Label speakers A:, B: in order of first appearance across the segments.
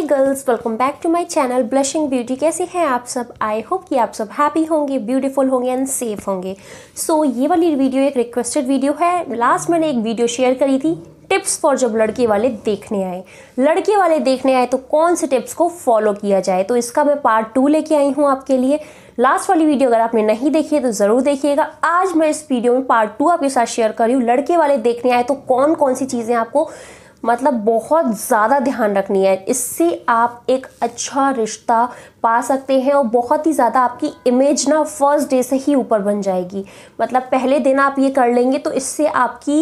A: hi girls welcome back to my channel blushing beauty कैसे हैं आप सब आई होप कि आप सब हैप्पी होंगे ब्यूटीफुल होंगे एंड सेफ होंगे सो so, ये वाली वीडियो एक रिक्वेस्टेड वीडियो है लास्ट मैंने एक वीडियो शेयर करी थी टिप्स फॉर जब लड़के वाले देखने आए लड़के वाले देखने आए तो कौन से टिप्स को फॉलो किया जाए तो इसका मैं पार्ट टू लेके आई हूँ आपके लिए लास्ट वाली वीडियो अगर आपने नहीं देखी है तो ज़रूर देखिएगा आज मैं इस वीडियो में पार्ट टू आपके साथ शेयर कर रही हूँ लड़के वाले देखने आए तो कौन कौन सी चीज़ें आपको मतलब बहुत ज़्यादा ध्यान रखनी है इससे आप एक अच्छा रिश्ता पा सकते हैं और बहुत ही ज़्यादा आपकी इमेज ना फर्स्ट डे से ही ऊपर बन जाएगी मतलब पहले दिन आप ये कर लेंगे तो इससे आपकी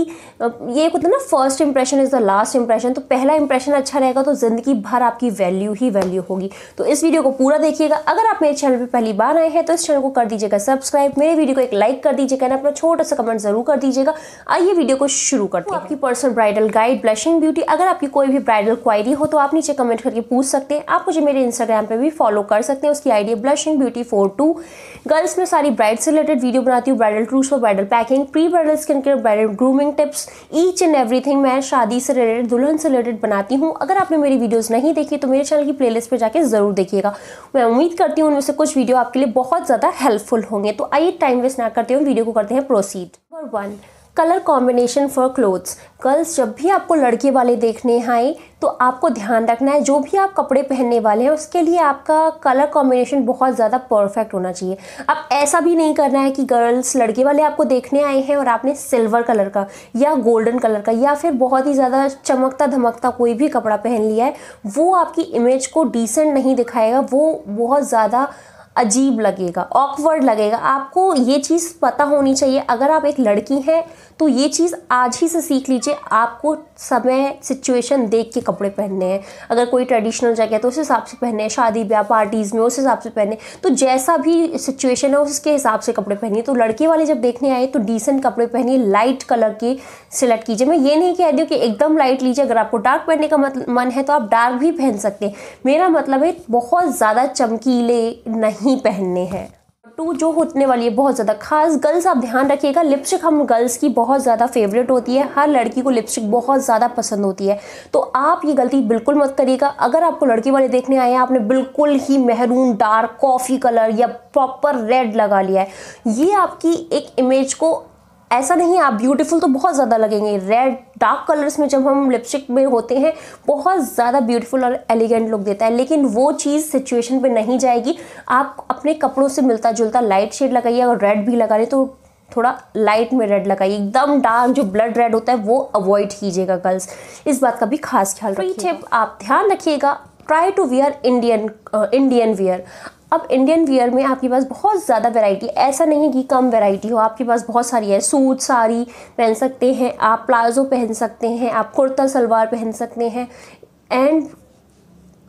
A: ये एक होता ना first impression is the last impression तो पहला इंप्रेशन अच्छा रहेगा तो ज़िंदगी भर आपकी वैल्यू ही वैल्यू होगी तो इस वीडियो को पूरा देखिएगा अगर आप मेरे चैनल पर पहली बार आए हैं तो इस चैनल को कर दीजिएगा सब्सक्राइब मेरे वीडियो को एक लाइक कर दीजिएगा अपना छोटा सा कमेंट ज़रूर कर दीजिएगा आइए वीडियो को शुरू करते हैं आपकी पर्सनल ब्राइडल गाइड ब्लशिंग भी ब्यूटी अगर आपकी कोई भी ब्राइडल क्वायरी हो तो आप नीचे कमेंट करके पूछ सकते हैं आप मुझे मेरे इंस्टाग्राम पे भी फॉलो कर सकते हैं उसकी idea blushing beauty for to girls में सारी ब्राइड से रिलेटेड वीडियो बनाती हूँ ब्राइडल ट्रूस और bridal packing pre bridal skin care bridal grooming tips each and thing मैं शादी से रिलेटेड दुल्हन से रिलेटेड बनाती हूँ अगर आपने मेरी वीडियोज़ नहीं देखी तो मेरे चैनल की लिस्ट पर जाकर ज़रूर देखिएगा मैं उम्मीद करती हूँ उनमें से कुछ वीडियो आपके लिए बहुत ज़्यादा हेल्पफुल होंगे तो आइए टाइम वेस्ट ना करते हुए वीडियो को करते हैं proceed number one colour combination for clothes girls जब भी आपको लड़के वाले देखने आए तो आपको ध्यान रखना है जो भी आप कपड़े पहनने वाले हैं उसके लिए आपका कलर कॉम्बिनेशन बहुत ज़्यादा परफेक्ट होना चाहिए अब ऐसा भी नहीं करना है कि गर्ल्स लड़के वाले आपको देखने आए हैं और आपने सिल्वर कलर का या गोल्डन कलर का या फिर बहुत ही ज़्यादा चमकता धमकता कोई भी कपड़ा पहन लिया है वो आपकी इमेज को डिसेंट नहीं दिखाएगा वो बहुत ज़्यादा अजीब लगेगा ऑकवर्ड लगेगा आपको ये चीज़ पता होनी चाहिए अगर आप एक लड़की हैं तो ये चीज़ आज ही से सीख लीजिए आपको समय सिचुएशन देख के कपड़े पहनने हैं अगर कोई ट्रेडिशनल जगह है तो उस हिसाब से पहने हैं शादी ब्याह पार्टीज़ में उस हिसाब से पहने तो जैसा भी सिचुएशन है उसके हिसाब से कपड़े पहनिए तो लड़के वाले जब देखने आए तो डिसेंट कपड़े पहनिए लाइट कलर के सिलेक्ट कीजिए मैं ये नहीं कह रही हूँ कि एकदम लाइट लीजिए अगर आपको डार्क पहनने का मतलब मन है तो आप डार्क भी पहन सकते हैं मेरा मतलब है बहुत ज़्यादा चमकीले नहीं पहनने हैं टू जो होने वाली है बहुत ज़्यादा खास गर्ल्स आप ध्यान रखिएगा लिपस्टिक हम गर्ल्स की बहुत ज़्यादा फेवरेट होती है हर लड़की को लिपस्टिक बहुत ज़्यादा पसंद होती है तो आप ये गलती बिल्कुल मत करिएगा अगर आपको लड़के वाले देखने आए हैं आपने बिल्कुल ही महरून डार्क कॉफ़ी कलर या प्रॉपर रेड लगा लिया है ये आपकी एक इमेज को ऐसा नहीं आप ब्यूटीफुल तो बहुत ज़्यादा लगेंगे रेड डार्क कलर्स में जब हम लिपस्टिक में होते हैं बहुत ज़्यादा ब्यूटीफुल और एलिगेंट लुक देता है लेकिन वो चीज़ सिचुएशन पे नहीं जाएगी आप अपने कपड़ों से मिलता जुलता लाइट शेड लगाइए अगर रेड भी लगा रहे तो थोड़ा लाइट में रेड लगाइए एकदम डार्क जो ब्लड रेड होता है वो अवॉइड कीजिएगा गर्ल्स इस बात का भी खास ख्याल रखिए आप ध्यान रखिएगा try to wear Indian Indian wear अब इंडियन वियर में आपके पास बहुत ज़्यादा वैरायटी ऐसा नहीं कि कम वैरायटी हो आपके पास बहुत सारी है सूट साड़ी पहन सकते हैं आप प्लाजो पहन सकते हैं आप कुर्ता सलवार पहन सकते हैं एंड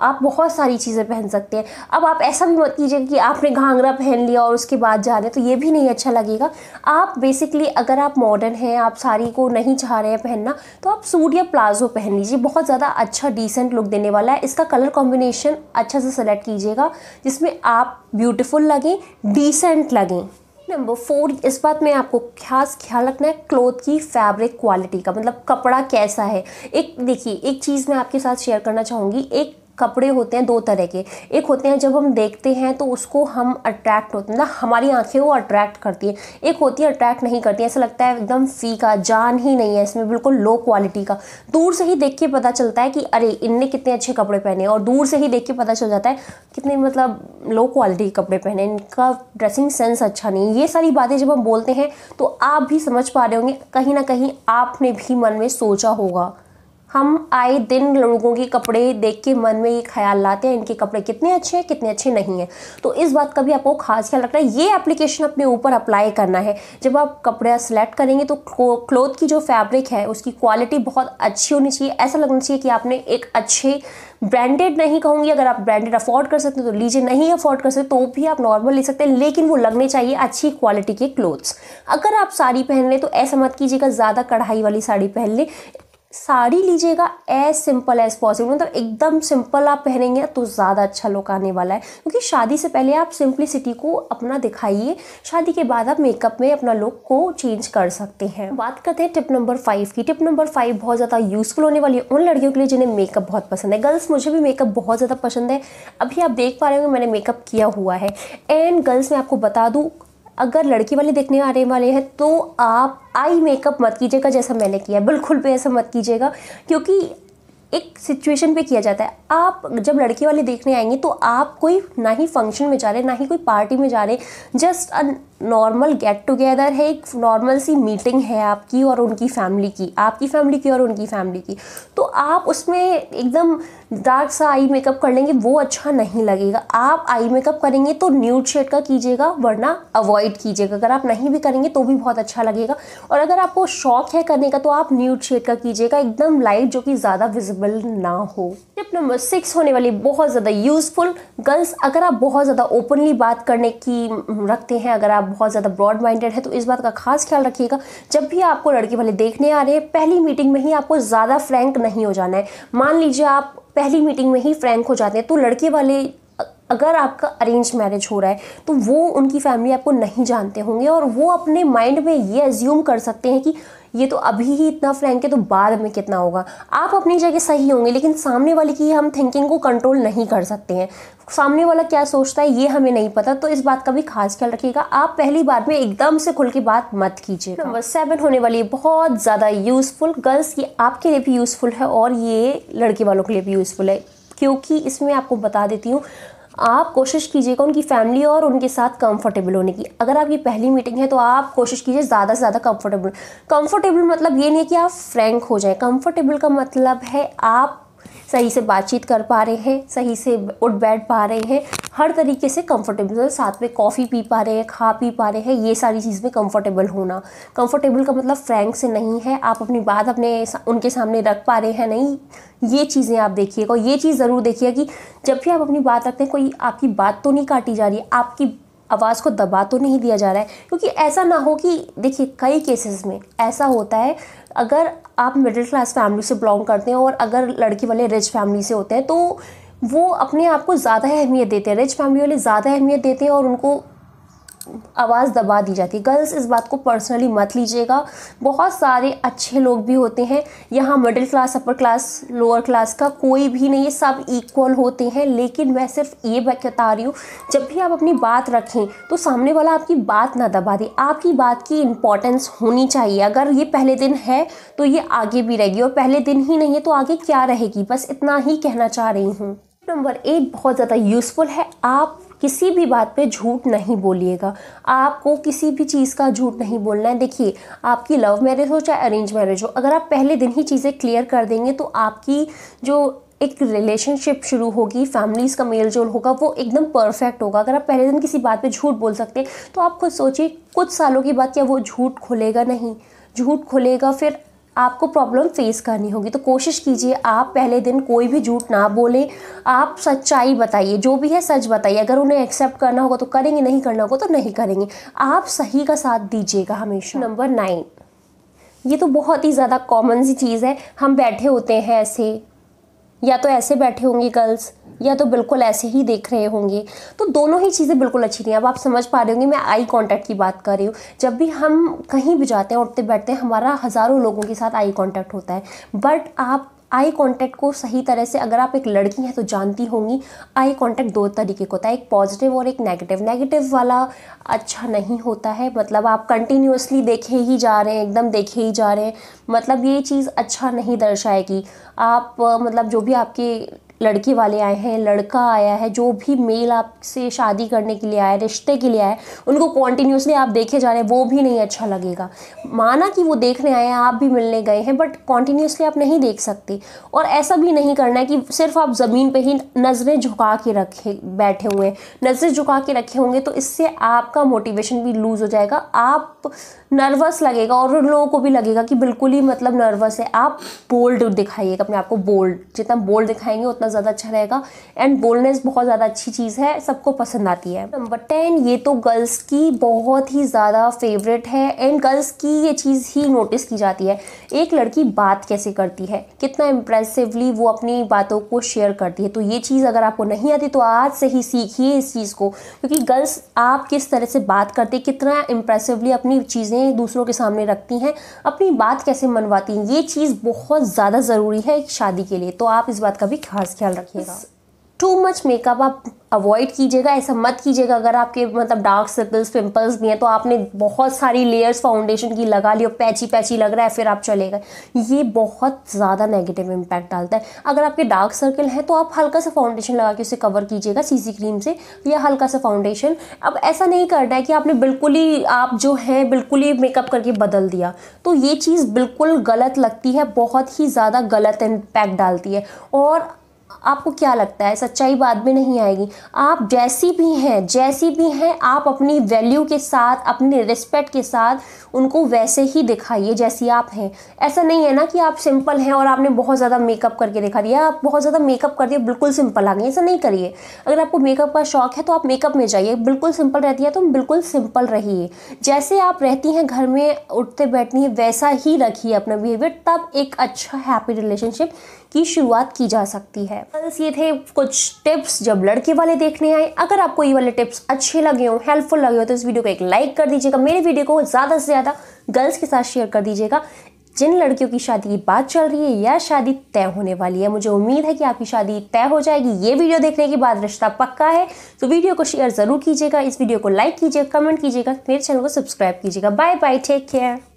A: आप बहुत सारी चीज़ें पहन सकते हैं अब आप ऐसा भी मत कीजिए कि आपने घाघरा पहन लिया और उसके बाद जा रहे हैं तो ये भी नहीं अच्छा लगेगा आप बेसिकली अगर आप मॉडर्न हैं आप साड़ी को नहीं चाह रहे हैं पहनना तो आप सूट या प्लाजो पहन लीजिए बहुत ज़्यादा अच्छा डिसेंट लुक देने वाला है इसका कलर कॉम्बिनेशन अच्छा से सेलेक्ट कीजिएगा जिसमें आप ब्यूटिफुल लगें डिसेंट लगें नंबर फोर इस बात में आपको खास ख्याल रखना है क्लोथ की फैब्रिक क्वालिटी का मतलब कपड़ा कैसा है एक देखिए एक चीज़ मैं आपके साथ शेयर करना चाहूँगी एक कपड़े होते हैं दो तरह के एक होते हैं जब हम देखते हैं तो उसको हम अट्रैक्ट होते हैं ना मतलब हमारी आंखें वो अट्रैक्ट करती हैं एक होती है अट्रैक्ट नहीं करती ऐसा लगता है एकदम फीका जान ही नहीं है इसमें बिल्कुल लो क्वालिटी का दूर से ही देख के पता चलता है कि अरे इनने कितने अच्छे कपड़े पहने और दूर से ही देख के पता चल जाता है कितने मतलब लो क्वालिटी के कपड़े पहने इनका ड्रेसिंग सेंस अच्छा नहीं है ये सारी बातें जब हम बोलते हैं तो आप भी समझ पा रहे होंगे कहीं ना कहीं आपने भी मन में सोचा होगा हम आए दिन लोगों के कपड़े देख के मन में ये ख्याल लाते हैं इनके कपड़े कितने अच्छे हैं कितने अच्छे नहीं हैं तो इस बात का भी आपको खास ख्याल रखना है ये एप्लीकेशन अपने ऊपर अप्लाई करना है जब आप कपड़े सेलेक्ट करेंगे तो क्लोथ की जो फैब्रिक है उसकी क्वालिटी बहुत अच्छी होनी चाहिए ऐसा लगना चाहिए कि आपने एक अच्छे ब्रांडेड नहीं कहूँगी अगर आप ब्रांडेड अफोर्ड कर सकते हैं तो लीजिए नहीं अफोर्ड कर सकते तो भी आप नॉर्मल ले सकते हैं लेकिन वो लगने चाहिए अच्छी क्वालिटी के क्लोथ्स अगर आप साड़ी पहन लें तो ऐसा मत कीजिएगा ज़्यादा कढ़ाई वाली साड़ी पहन लें साड़ी लीजिएगा एज सिंपल एज पॉसिबल मतलब एकदम सिंपल आप पहनेंगे तो ज़्यादा अच्छा लुक आने वाला है क्योंकि शादी से पहले आप सिंप्लिसिटी को अपना दिखाइए शादी के बाद आप मेकअप में अपना लुक को चेंज कर सकते हैं बात करते हैं टिप नंबर फाइव की टिप नंबर फाइव बहुत ज़्यादा यूजफुल होने वाली है उन लड़कियों के लिए जिन्हें मेकअप बहुत पसंद है गर्ल्स मुझे भी मेकअप बहुत ज़्यादा पसंद है अभी आप देख पा रहे हो मैंने मेकअप किया हुआ है एंड गर्ल्स मैं आपको बता दूँ अगर लड़की वाले देखने आने वाले हैं तो आप आई मेकअप मत कीजिएगा जैसा मैंने किया बिल्कुल भी ऐसा मत कीजिएगा क्योंकि एक सिचुएशन पे किया जाता है आप जब लड़के वाले देखने आएंगे तो आप कोई ना ही फंक्शन में जा रहे ना ही कोई पार्टी में जा रहे just a normal get together है एक नॉर्मल सी मीटिंग है आपकी और उनकी फैमिली की आपकी फैमिली की और उनकी फैमिली की तो आप उसमें एकदम डार्क सा आई मेकअप कर लेंगे वो अच्छा नहीं लगेगा आप आई मेकअप करेंगे तो न्यूड शेड का कीजिएगा वरना अवॉइड कीजिएगा अगर आप नहीं भी करेंगे तो भी बहुत अच्छा लगेगा और अगर आपको शौक है करने का तो आप न्यूड शेड का कीजिएगा एकदम लाइट जो कि ज़्यादा विजिबल पॉसिबल ना हो टिप नंबर सिक्स होने वाली बहुत ज़्यादा यूज़फुल गर्ल्स अगर आप बहुत ज़्यादा ओपनली बात करने की रखते हैं अगर आप बहुत ज़्यादा ब्रॉड माइंडेड है तो इस बात का खास ख्याल रखिएगा जब भी आपको लड़के वाले देखने आ रहे हैं पहली मीटिंग में ही आपको ज़्यादा फ्रैंक नहीं हो जाना है मान लीजिए आप पहली मीटिंग में ही फ्रैंक हो जाते हैं तो लड़के वाले अगर आपका अरेंज मैरिज हो रहा है तो वो उनकी फैमिली आपको नहीं जानते होंगे और वो अपने माइंड में ये एज्यूम कर सकते हैं कि ये तो अभी ही इतना फ्रैंक है तो बाद में कितना होगा आप अपनी जगह सही होंगे लेकिन सामने वाले की हम थिंकिंग को कंट्रोल नहीं कर सकते हैं सामने वाला क्या सोचता है ये हमें नहीं पता तो इस बात का भी खास ख्याल रखिएगा आप पहली बार में एकदम से खुल के बात मत कीजिए नंबर सेवन होने वाली है बहुत ज़्यादा यूज़फुल गर्ल्स ये आपके लिए भी यूज़फुल है और ये लड़के वालों के लिए भी यूज़फुल है क्योंकि इसमें आपको बता देती हूँ आप कोशिश कीजिएगा उनकी फैमिली और उनके साथ कंफर्टेबल होने की अगर आपकी पहली मीटिंग है तो आप कोशिश कीजिए ज़्यादा से ज़्यादा कंफर्टेबल कंफर्टेबल मतलब ये नहीं है कि आप फ्रैंक हो जाए कंफर्टेबल का मतलब है आप सही से बातचीत कर पा रहे हैं सही से उठ बैठ पा रहे हैं हर तरीके से कंफर्टेबल मतलब साथ में कॉफ़ी पी पा रहे हैं खा पी पा रहे हैं ये सारी चीज़ में कंफर्टेबल होना कंफर्टेबल का मतलब फ्रैंक से नहीं है आप अपनी बात अपने उनके सामने रख पा रहे हैं नहीं ये चीज़ें आप देखिएगा ये चीज़ ज़रूर देखिएगा कि जब भी आप अपनी बात रखते हैं कोई आपकी बात तो नहीं काटी जा रही है आपकी आवाज़ को दबा तो नहीं दिया जा रहा है क्योंकि ऐसा ना हो कि देखिए कई केसेस में ऐसा होता है अगर आप मिडिल क्लास फैमिली से बिलोंग करते हैं और अगर लड़की वाले रिच फैमिली से होते हैं तो वो अपने आप को ज़्यादा अहमियत देते हैं रिच फैमिली वाले ज़्यादा अहमियत देते हैं और उनको आवाज़ दबा दी जाती है गर्ल्स इस बात को पर्सनली मत लीजिएगा बहुत सारे अच्छे लोग भी होते हैं यहाँ middle class upper class lower class का कोई भी नहीं है सब इक्वल होते हैं लेकिन मैं सिर्फ ये बता रही हूँ जब भी आप अपनी बात रखें तो सामने वाला आपकी बात ना दबा दे आपकी बात की इंपॉर्टेंस होनी चाहिए अगर ये पहले दिन है तो ये आगे भी रहेगी और पहले दिन ही नहीं है तो आगे क्या रहेगी बस इतना ही कहना चाह रही हूँ नंबर एट बहुत ज़्यादा यूज़फुल है आप किसी भी बात पे झूठ नहीं बोलिएगा आपको किसी भी चीज़ का झूठ नहीं बोलना है देखिए आपकी लव मैरिज हो चाहे अरेंज मैरिज हो अगर आप पहले दिन ही चीज़ें क्लियर कर देंगे तो आपकी जो एक रिलेशनशिप शुरू होगी फैमिलीज़ का मेल जोल होगा वो एकदम परफेक्ट होगा अगर आप पहले दिन किसी बात पे झूठ बोल सकते हैं तो आप खुद सोचिए कुछ सालों के बाद क्या वो झूठ खुलेगा नहीं झूठ खुलेगा फिर आपको प्रॉब्लम फेस करनी होगी तो कोशिश कीजिए आप पहले दिन कोई भी झूठ ना बोलें आप सच्चाई बताइए जो भी है सच बताइए अगर उन्हें एक्सेप्ट करना होगा तो करेंगे नहीं करना होगा तो नहीं करेंगे आप सही का साथ दीजिएगा हमेशा नंबर नाइन ये तो बहुत ही ज़्यादा कॉमन सी चीज़ है हम बैठे होते हैं ऐसे या तो ऐसे बैठे होंगे गर्ल्स या तो बिल्कुल ऐसे ही देख रहे होंगे तो दोनों ही चीज़ें बिल्कुल अच्छी नहीं अब आप समझ पा रहे होंगे मैं आई कांटेक्ट की बात कर रही हूँ जब भी हम कहीं भी जाते हैं उठते बैठते हैं हमारा हज़ारों लोगों के साथ आई कांटेक्ट होता है बट आप आई कांटेक्ट को सही तरह से अगर आप एक लड़की हैं तो जानती होंगी आई कांटेक्ट दो तरीके का होता है एक पॉजिटिव और एक नेगेटिव नेगेटिव वाला अच्छा नहीं होता है मतलब आप कंटिन्यूसली देखे ही जा रहे हैं एकदम देखे ही जा रहे हैं मतलब ये चीज़ अच्छा नहीं दर्शाएगी आप मतलब जो भी आपके लड़की वाले आए हैं लड़का आया है जो भी मेल आपसे शादी करने के लिए आया रिश्ते के लिए आए उनको कॉन्टिन्यूसली आप देखे जा रहे हैं वो भी नहीं अच्छा लगेगा माना कि वो देखने आए हैं आप भी मिलने गए हैं बट कॉन्टीन्यूसली आप नहीं देख सकते और ऐसा भी नहीं करना है कि सिर्फ आप ज़मीन पर ही नज़रें झुका के रखे बैठे हुए हैं नज़रें झुका के रखे होंगे तो इससे आपका मोटिवेशन भी लूज़ हो जाएगा आप नर्वस लगेगा और उन लोगों को भी लगेगा कि बिल्कुल ही मतलब नर्वस है आप बोल्ड दिखाइएगा अपने आप को बोल्ड जितना बोल्ड दिखाएंगे उतना बहुत ज़्यादा अच्छा रहेगा एंड बोल्डनेस बहुत ज़्यादा अच्छी चीज़ है सबको पसंद आती है नंबर टेन ये तो गर्ल्स की बहुत ही ज़्यादा फेवरेट है एंड गर्ल्स की ये चीज़ ही नोटिस की जाती है एक लड़की बात कैसे करती है कितना इम्प्रेसिवली वो अपनी बातों को शेयर करती है तो ये चीज़ अगर आपको नहीं आती तो आज से ही सीखिए इस चीज़ को क्योंकि गर्ल्स आप किस तरह से बात करते कितना इम्प्रेसिवली अपनी चीज़ें दूसरों के सामने रखती हैं अपनी बात कैसे मनवाती हैं ये चीज़ बहुत ज़्यादा ज़रूरी है एक शादी के लिए तो आप इस बात का भी खास ख्याल रखिएगा टू मच मेकअप आप अवॉइड कीजिएगा ऐसा मत कीजिएगा अगर आपके मतलब डार्क सर्कल्स पिंपल्स भी हैं तो आपने बहुत सारी लेयर्स फाउंडेशन की लगा ली और पैची पैची लग रहा है फिर आप चले गए ये बहुत ज़्यादा नेगेटिव इम्पैक्ट डालता है अगर आपके डार्क सर्कल है तो आप हल्का सा फाउंडेशन लगा के उसे कवर कीजिएगा सीसी क्रीम से या हल्का सा फाउंडेशन अब ऐसा नहीं करना है कि आपने बिल्कुल ही आप जो हैं बिल्कुल ही मेकअप करके बदल दिया तो ये चीज़ बिल्कुल गलत लगती है बहुत ही ज़्यादा गलत इम्पैक्ट डालती है और आपको क्या लगता है सच्चाई बाद में नहीं आएगी आप जैसी भी हैं जैसी भी हैं आप अपनी वैल्यू के साथ अपने रिस्पेक्ट के साथ उनको वैसे ही दिखाइए जैसी आप हैं ऐसा नहीं है ना कि आप सिंपल हैं और आपने बहुत ज़्यादा मेकअप करके दिखा दिया आप बहुत ज़्यादा मेकअप कर दिया बिल्कुल सिंपल आ गए ऐसा नहीं करिए अगर आपको मेकअप का शौक है तो आप मेकअप में जाइए बिल्कुल सिंपल रहती है तो बिल्कुल सिंपल रहिए जैसे आप रहती हैं घर में उठते बैठती हैं वैसा ही रखिए अपना बिहेवियर तब एक अच्छा हैप्पी रिलेशनशिप की शुरुआत की जा सकती है बस ये थे कुछ टिप्स जब लड़के वाले देखने आए अगर आपको ये वाले टिप्स अच्छे लगे हो हेल्पफुल लगे हो तो इस वीडियो को एक लाइक कर दीजिएगा मेरे वीडियो को ज़्यादा से ज़्यादा गर्ल्स के साथ शेयर कर दीजिएगा जिन लड़कियों की शादी की बात चल रही है या शादी तय होने वाली है मुझे उम्मीद है कि आपकी शादी तय हो जाएगी ये वीडियो देखने के बाद रिश्ता पक्का है तो वीडियो को शेयर ज़रूर कीजिएगा इस वीडियो को लाइक कीजिएगा कमेंट कीजिएगा मेरे चैनल को सब्सक्राइब कीजिएगा बाय बाय टेक केयर